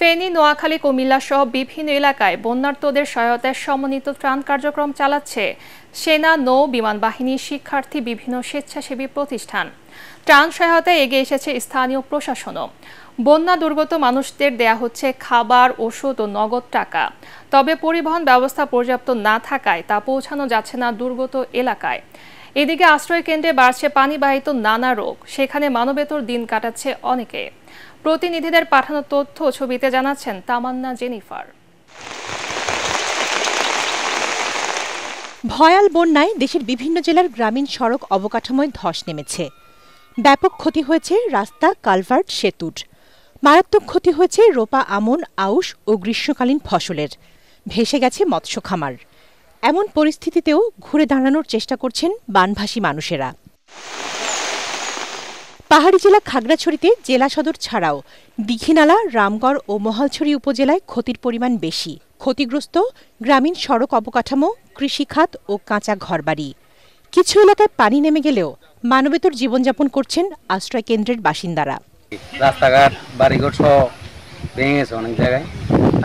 ফেনী নোয়াখালী কুমিল্লা সহ বিভিন্ন এলাকায় বন্যার্তদের সহায়তায় সমন্বিত ত্রাণ কার্যক্রম চালাচ্ছে সেনা নৌ বিমান বাহিনী শিক্ষার্থী বিভিন্ন স্বেচ্ছাসেবী প্রতিষ্ঠান ত্রাণ সহায়তায় এগিয়ে এসেছে স্থানীয় প্রশাসনও বন্যা দুর্গত মানুষদের দেয়া হচ্ছে খাবার ওষুধ ও নগদ টাকা তবে পরিবহন ব্যবস্থা পর্যাপ্ত না থাকায় তা পৌঁছানো যাচ্ছে না দুর্গত এলাকায় এদিকে আশ্রয় কেন্দ্রে বাড়ছে পানিবাহিত নানা রোগ সেখানে মানবেতর দিন কাটাচ্ছে অনেকে প্রতিনিধিদের পাঠানো তথ্য ছবিতে জানাচ্ছেন তামান্না জেনিফার ভয়াল বন্যায় দেশের বিভিন্ন জেলার গ্রামীণ সড়ক অবকাঠামোয় ধস নেমেছে ব্যাপক ক্ষতি হয়েছে রাস্তা কালভার্ট সেতুর মারাত্মক ক্ষতি হয়েছে রোপা আমন আউশ ও গ্রীষ্মকালীন ফসলের ভেসে গেছে মৎস্য খামার এমন পরিস্থিতিতেও ঘুরে দাঁড়ানোর চেষ্টা করছেন বানভাসী মানুষেরা পাহাড়ি জেলা খাগড়াছড়িতে জেলা সদর ছাড়াও দীঘিনালা রামগড় ও মহালছড়ি উপজেলায় ক্ষতির পরিমাণ বেশি ক্ষতিগ্রস্ত গ্রামীণ সড়ক অবকাঠামো কৃষিখাত ও কাঁচা ঘরবাড়ি কিছু এলাকায় পানি নেমে গেলেও মানবেতর জীবনযাপন করছেন আশ্রয় কেন্দ্রের বাসিন্দারা রাস্তাঘাট বাড়িঘর সহ ভেঙে গেছে অনেক জায়গায়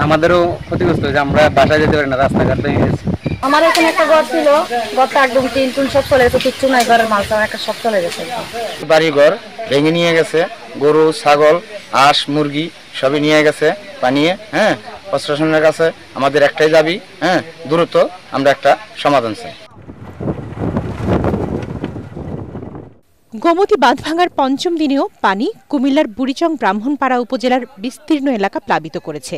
আমাদেরও ক্ষতিগ্রস্ত হয়েছে আমরা বাসায় যেতে পারি না রাস্তাঘাট ভেঙে গেছে আমার এখানে একটা ঘর ছিল ঘরটা একদম তিন টুন সব চলে গেছে কিচ্ছু নাই ঘরের মাল একটা সব চলে গেছে বাড়ি ঘর ভেঙে নিয়ে গেছে গরু ছাগল হাঁস মুরগি সবই নিয়ে গেছে পানিয়ে হ্যাঁ প্রশাসনের কাছে আমাদের একটাই দাবি হ্যাঁ দ্রুত আমরা একটা সমাধান চাই গোমতী বাঁধ ভাঙার পঞ্চম দিনেও পানি কুমিল্লার বুড়িচং ব্রাহ্মণপাড়া উপজেলার বিস্তীর্ণ এলাকা প্লাবিত করেছে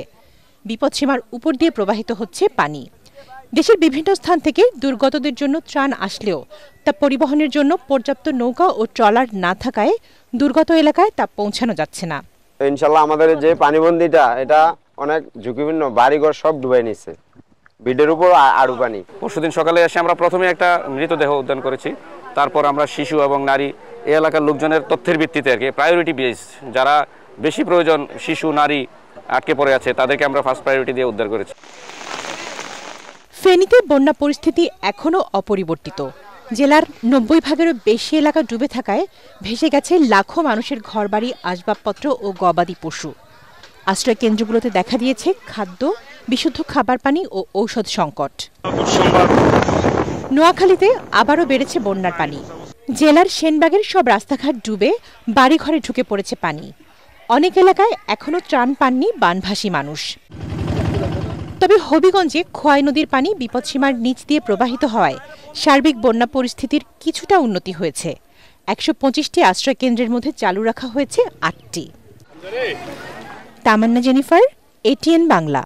বিপদসীমার উপর দিয়ে প্রবাহিত হচ্ছে পানি দেশের বিভিন্ন স্থান থেকে দুর্গতদের জন্য ত্রাণ আসলেও তা পরিবহনের জন্য পর্যাপ্ত নৌকা ও ট্রলার না থাকায় দুর্গত এলাকায় তা পৌঁছানো যাচ্ছে না ইনশাল্লাহ আমাদের যে পানিবন্দিটা এটা অনেক ঝুঁকিপূর্ণ বাড়িঘর সব ডুবাই নিচ্ছে বিডের উপর আরো পানি পরশুদিন সকালে এসে আমরা প্রথমে একটা মৃতদেহ উদ্যান করেছি তারপর আমরা শিশু এবং নারী এই এলাকার লোকজনের তথ্যের ভিত্তিতে আর কি প্রায়োরিটি বেস যারা বেশি প্রয়োজন শিশু নারী আটকে পড়ে আছে তাদেরকে আমরা ফার্স্ট প্রায়োরিটি দিয়ে উদ্ধার করেছি ফেনীতে বন্যা পরিস্থিতি এখনও অপরিবর্তিত জেলার নব্বই ভাগেরও বেশি এলাকা ডুবে থাকায় ভেসে গেছে লাখো মানুষের ঘরবাড়ি আসবাবপত্র ও গবাদি পশু আশ্রয় কেন্দ্রগুলোতে দেখা দিয়েছে খাদ্য বিশুদ্ধ খাবার পানি ও ঔষধ সংকট নোয়াখালীতে আবারও বেড়েছে বন্যার পানি জেলার সেনবাগের সব রাস্তাঘাট ডুবে বাড়িঘরে ঢুকে পড়েছে পানি অনেক এলাকায় এখনও ত্রাণ পাননি বানভাসী মানুষ তবে হবিগঞ্জে খোয়াই নদীর পানি বিপদসীমার নিচ দিয়ে প্রবাহিত হওয়ায় সার্বিক বন্যা পরিস্থিতির কিছুটা উন্নতি হয়েছে একশো পঁচিশটি আশ্রয় কেন্দ্রের মধ্যে চালু রাখা হয়েছে আটটি তামান্না জেনিফার এটিএন বাংলা